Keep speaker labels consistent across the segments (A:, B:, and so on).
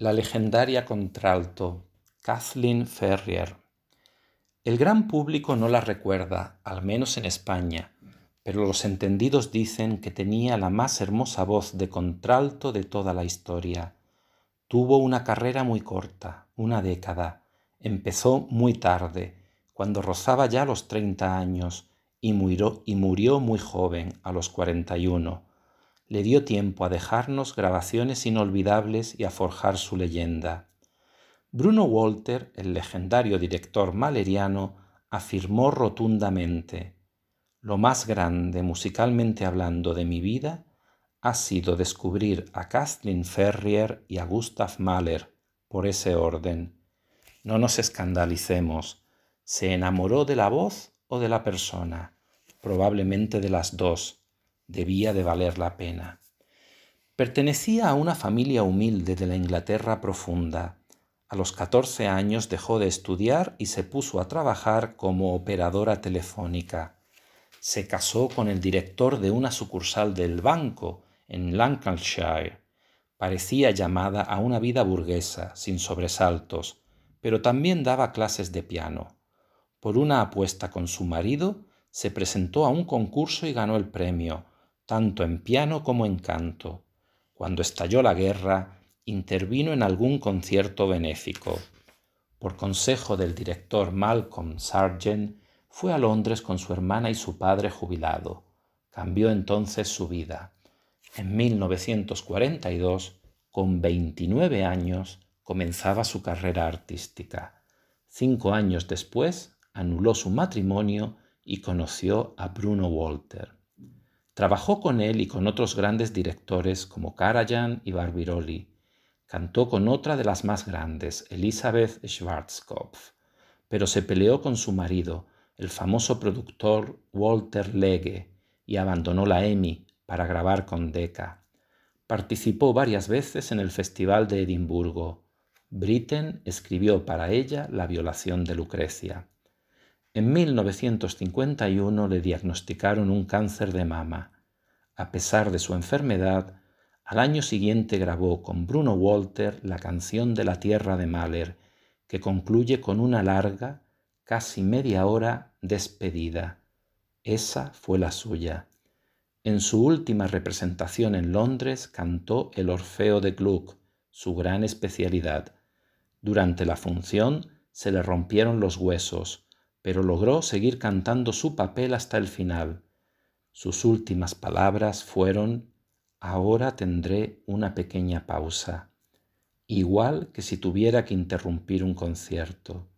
A: la legendaria contralto Kathleen Ferrier. El gran público no la recuerda, al menos en España, pero los entendidos dicen que tenía la más hermosa voz de contralto de toda la historia. Tuvo una carrera muy corta, una década. Empezó muy tarde, cuando rozaba ya los 30 años, y murió, y murió muy joven, a los 41 le dio tiempo a dejarnos grabaciones inolvidables y a forjar su leyenda. Bruno Walter, el legendario director maleriano, afirmó rotundamente, Lo más grande, musicalmente hablando, de mi vida ha sido descubrir a Kathleen Ferrier y a Gustav Mahler, por ese orden. No nos escandalicemos. ¿Se enamoró de la voz o de la persona? Probablemente de las dos debía de valer la pena. Pertenecía a una familia humilde de la Inglaterra profunda. A los catorce años dejó de estudiar y se puso a trabajar como operadora telefónica. Se casó con el director de una sucursal del banco en Lancashire. Parecía llamada a una vida burguesa, sin sobresaltos, pero también daba clases de piano. Por una apuesta con su marido, se presentó a un concurso y ganó el premio, tanto en piano como en canto. Cuando estalló la guerra, intervino en algún concierto benéfico. Por consejo del director Malcolm Sargent, fue a Londres con su hermana y su padre jubilado. Cambió entonces su vida. En 1942, con 29 años, comenzaba su carrera artística. Cinco años después, anuló su matrimonio y conoció a Bruno Walter. Trabajó con él y con otros grandes directores como Karajan y Barbiroli. Cantó con otra de las más grandes, Elizabeth Schwarzkopf, pero se peleó con su marido, el famoso productor Walter Legge, y abandonó la Emmy para grabar con Decca. Participó varias veces en el Festival de Edimburgo. Britten escribió para ella La violación de Lucrecia. En 1951 le diagnosticaron un cáncer de mama. A pesar de su enfermedad, al año siguiente grabó con Bruno Walter la canción de la Tierra de Mahler, que concluye con una larga, casi media hora, despedida. Esa fue la suya. En su última representación en Londres cantó el Orfeo de Gluck, su gran especialidad. Durante la función se le rompieron los huesos, pero logró seguir cantando su papel hasta el final. Sus últimas palabras fueron Ahora tendré una pequeña pausa, igual que si tuviera que interrumpir un concierto.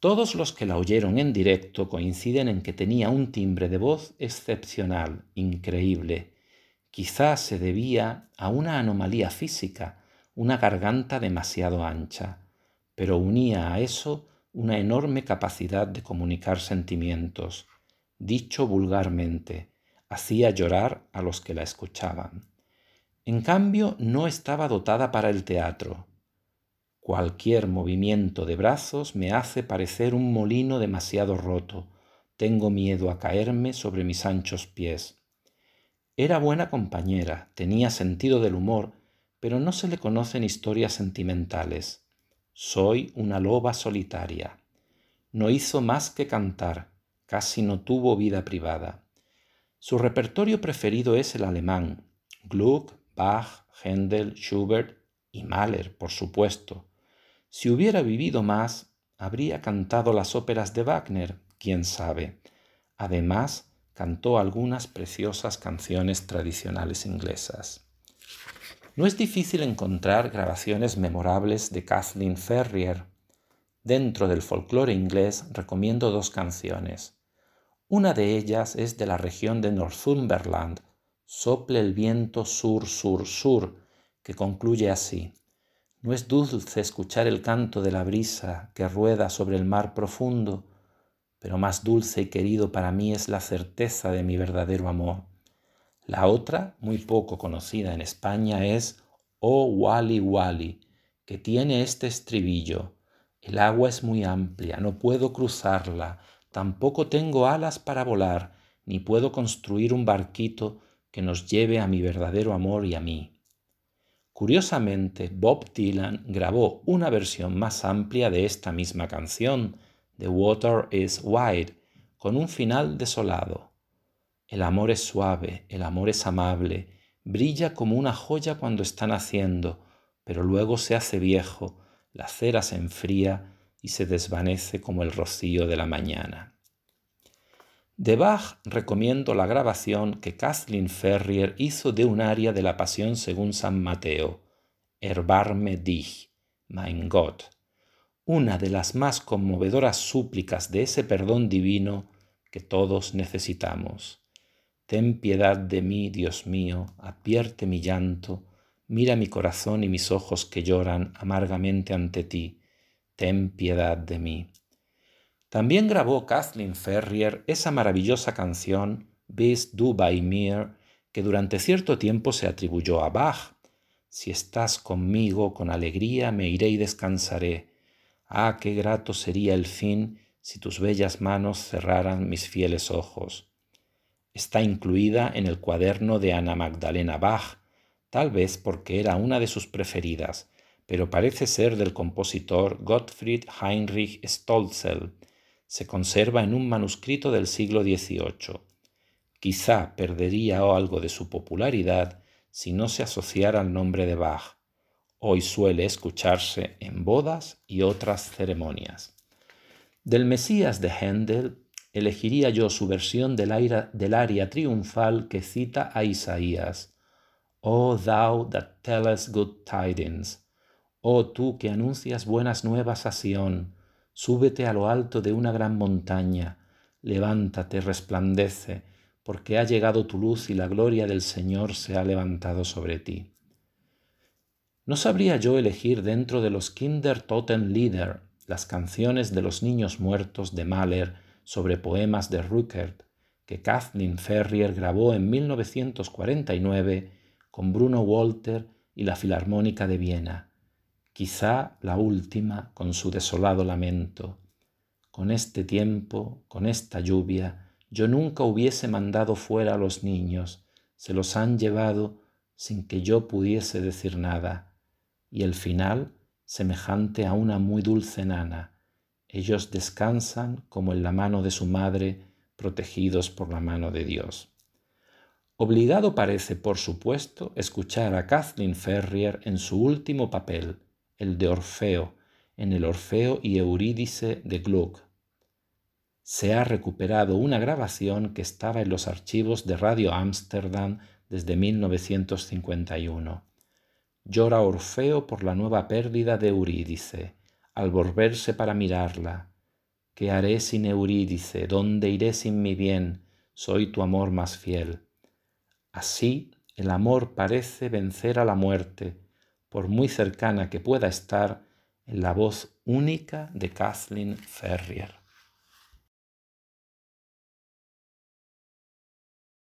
A: Todos los que la oyeron en directo coinciden en que tenía un timbre de voz excepcional, increíble. Quizás se debía a una anomalía física, una garganta demasiado ancha, pero unía a eso una enorme capacidad de comunicar sentimientos, dicho vulgarmente, hacía llorar a los que la escuchaban. En cambio, no estaba dotada para el teatro. Cualquier movimiento de brazos me hace parecer un molino demasiado roto. Tengo miedo a caerme sobre mis anchos pies. Era buena compañera, tenía sentido del humor, pero no se le conocen historias sentimentales. Soy una loba solitaria. No hizo más que cantar, casi no tuvo vida privada. Su repertorio preferido es el alemán, Gluck, Bach, Händel, Schubert y Mahler, por supuesto. Si hubiera vivido más, habría cantado las óperas de Wagner, quién sabe. Además, cantó algunas preciosas canciones tradicionales inglesas. No es difícil encontrar grabaciones memorables de Kathleen Ferrier. Dentro del folclore inglés recomiendo dos canciones. Una de ellas es de la región de Northumberland, Sople el viento sur, sur, sur, que concluye así. No es dulce escuchar el canto de la brisa que rueda sobre el mar profundo, pero más dulce y querido para mí es la certeza de mi verdadero amor. La otra, muy poco conocida en España, es Oh Wally Wally, que tiene este estribillo. El agua es muy amplia, no puedo cruzarla, tampoco tengo alas para volar, ni puedo construir un barquito que nos lleve a mi verdadero amor y a mí. Curiosamente, Bob Dylan grabó una versión más amplia de esta misma canción, The Water is Wide, con un final desolado. El amor es suave, el amor es amable, brilla como una joya cuando está naciendo, pero luego se hace viejo, la cera se enfría y se desvanece como el rocío de la mañana. De Bach recomiendo la grabación que Kathleen Ferrier hizo de un aria de la Pasión según San Mateo, Herbarme dich, mein Gott, una de las más conmovedoras súplicas de ese perdón divino que todos necesitamos. Ten piedad de mí, Dios mío, advierte mi llanto, mira mi corazón y mis ojos que lloran amargamente ante ti, ten piedad de mí. También grabó Kathleen Ferrier esa maravillosa canción Bis du bei mir, que durante cierto tiempo se atribuyó a Bach. Si estás conmigo, con alegría me iré y descansaré. Ah, qué grato sería el fin si tus bellas manos cerraran mis fieles ojos Está incluida en el cuaderno de Ana Magdalena Bach, tal vez porque era una de sus preferidas, pero parece ser del compositor Gottfried Heinrich Stolzel. Se conserva en un manuscrito del siglo XVIII. Quizá perdería algo de su popularidad si no se asociara al nombre de Bach. Hoy suele escucharse en bodas y otras ceremonias. Del Mesías de Händel elegiría yo su versión del, aria triunfal que cita a Isaías. Oh thou that tellest good tidings, oh tú que anuncias buenas nuevas a Sión, súbete a lo alto de una gran montaña, levántate, resplandece, porque ha llegado tu luz y la gloria del Señor se ha levantado sobre ti. No sabría yo elegir dentro de los Kinder Totem Lieder las canciones de los niños muertos de Mahler, sobre poemas de Ruckert que Kathleen Ferrier grabó en 1949 con Bruno Walter y la Filarmónica de Viena, quizá la última con su desolado lamento. Con este tiempo, con esta lluvia, yo nunca hubiese mandado fuera a los niños, se los han llevado sin que yo pudiese decir nada, y el final semejante a una muy dulce nana, ellos descansan como en la mano de su madre, protegidos por la mano de Dios. Obligado parece, por supuesto, escuchar a Kathleen Ferrier en su último papel, el de Orfeo, en el Orfeo y Eurídice de Gluck. Se ha recuperado una grabación que estaba en los archivos de Radio Ámsterdam desde 1951. Llora Orfeo por la nueva pérdida de Eurídice al volverse para mirarla. ¿Qué haré sin Eurídice? ¿Dónde iré sin mi bien? Soy tu amor más fiel. Así el amor parece vencer a la muerte, por muy cercana que pueda estar en la voz única de Kathleen Ferrier.